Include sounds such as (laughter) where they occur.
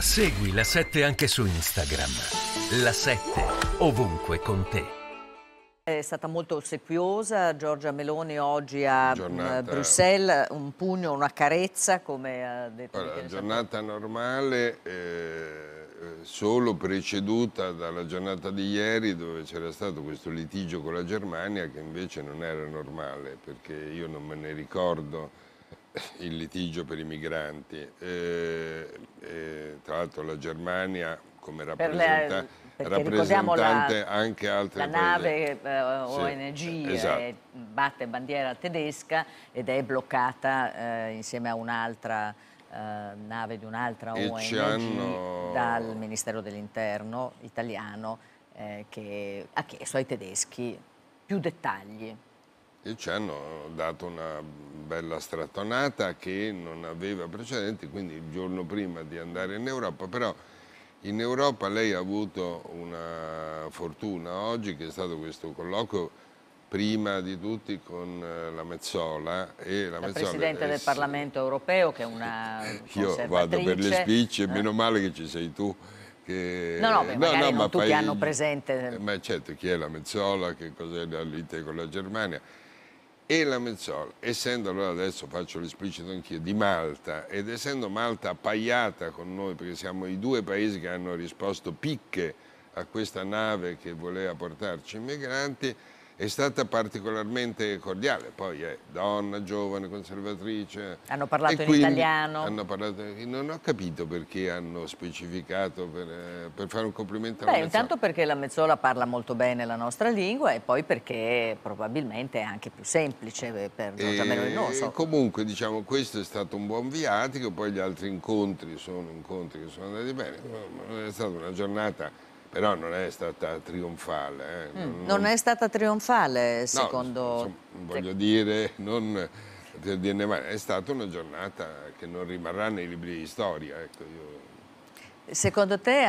Segui la 7 anche su Instagram. La 7 ovunque con te. È stata molto ossequiosa Giorgia Meloni oggi a mm, giornata... Bruxelles, un pugno, una carezza come ha detto. Allora, giornata stato... normale eh, eh, solo preceduta dalla giornata di ieri dove c'era stato questo litigio con la Germania che invece non era normale perché io non me ne ricordo il litigio per i migranti. Eh, eh, tra l'altro la Germania come rappresenta, per le, rappresentante la, anche altre la nave eh, ONG sì, eh, esatto. batte bandiera tedesca ed è bloccata eh, insieme a un'altra eh, nave di un'altra e ONG hanno... dal Ministero dell'Interno italiano che ha chiesto ai tedeschi più dettagli e ci hanno dato una bella strattonata che non aveva precedenti, quindi il giorno prima di andare in Europa, però in Europa lei ha avuto una fortuna oggi che è stato questo colloquio prima di tutti con eh, la Mezzola e la, la Mezzola Presidente del Parlamento europeo che è una (laughs) Io vado per le spicce, eh. meno male che ci sei tu. Che... No, no, beh, no, no ma tutti fai... hanno presente. Eh, ma certo, chi è la Mezzola, che cos'è la lite con la Germania e la Mezzol, essendo allora adesso faccio l'esplicito anch'io, di Malta ed essendo Malta appaiata con noi perché siamo i due paesi che hanno risposto picche a questa nave che voleva portarci i migranti, è stata particolarmente cordiale, poi è donna, giovane, conservatrice. Hanno parlato in italiano. Hanno parlato, non ho capito perché hanno specificato per, eh, per fare un complimento alla Beh, Mezzola. intanto perché la Mezzola parla molto bene la nostra lingua e poi perché probabilmente è anche più semplice eh, per Giorgia Meloni. Non so. Comunque, diciamo, questo è stato un buon viatico, poi gli altri incontri sono incontri che sono andati bene. È stata una giornata però non è stata trionfale. Eh. Mm, non, non, è stata trionfale, secondo... No, insomma, voglio dire, non è stata una giornata che non rimarrà nei libri di storia. Ecco, io... Secondo te